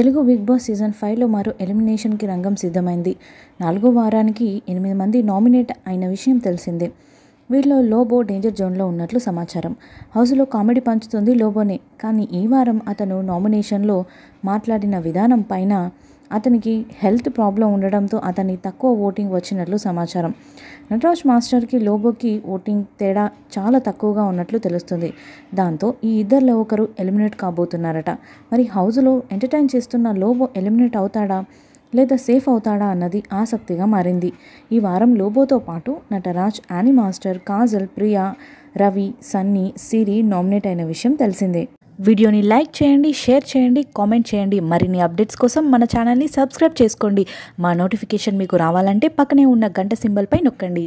Telugu big boss season ఫైవ్లో మరో ఎలిమినేషన్కి రంగం సిద్ధమైంది నాలుగో వారానికి ఎనిమిది మంది నామినేట్ అయిన విషయం తెలిసిందే వీటిలో లోబో డేంజర్ జోన్లో ఉన్నట్లు సమాచారం హౌస్లో కామెడీ పంచుతుంది లోబోనే కానీ ఈ వారం అతను నామినేషన్లో మాట్లాడిన విధానం పైన అతనికి హెల్త్ ప్రాబ్లం ఉండడంతో అతని తక్కువ ఓటింగ్ వచ్చినట్లు సమాచారం నటరాజ్ మాస్టర్కి లోబోకి ఓటింగ్ తేడా చాలా తక్కువగా ఉన్నట్లు తెలుస్తుంది దాంతో ఈ ఇద్దరిలో ఒకరు ఎలిమినేట్ కాబోతున్నారట మరి హౌజ్లో ఎంటర్టైన్ చేస్తున్న లోబో ఎలిమినేట్ అవుతాడా లేదా సేఫ్ అవుతాడా అన్నది ఆసక్తిగా మారింది ఈ వారం లోబోతో పాటు నటరాజ్ యానీ మాస్టర్ కాజల్ ప్రియా రవి సన్నీ సిరి నామినేట్ అయిన విషయం తెలిసిందే వీడియోని లైక్ చేయండి షేర్ చేయండి కామెంట్ చేయండి మరిన్ని అప్డేట్స్ కోసం మన ఛానల్ని సబ్స్క్రైబ్ చేసుకోండి మా నోటిఫికేషన్ మీకు రావాలంటే పక్కనే ఉన్న గంట సింబల్పై నొక్కండి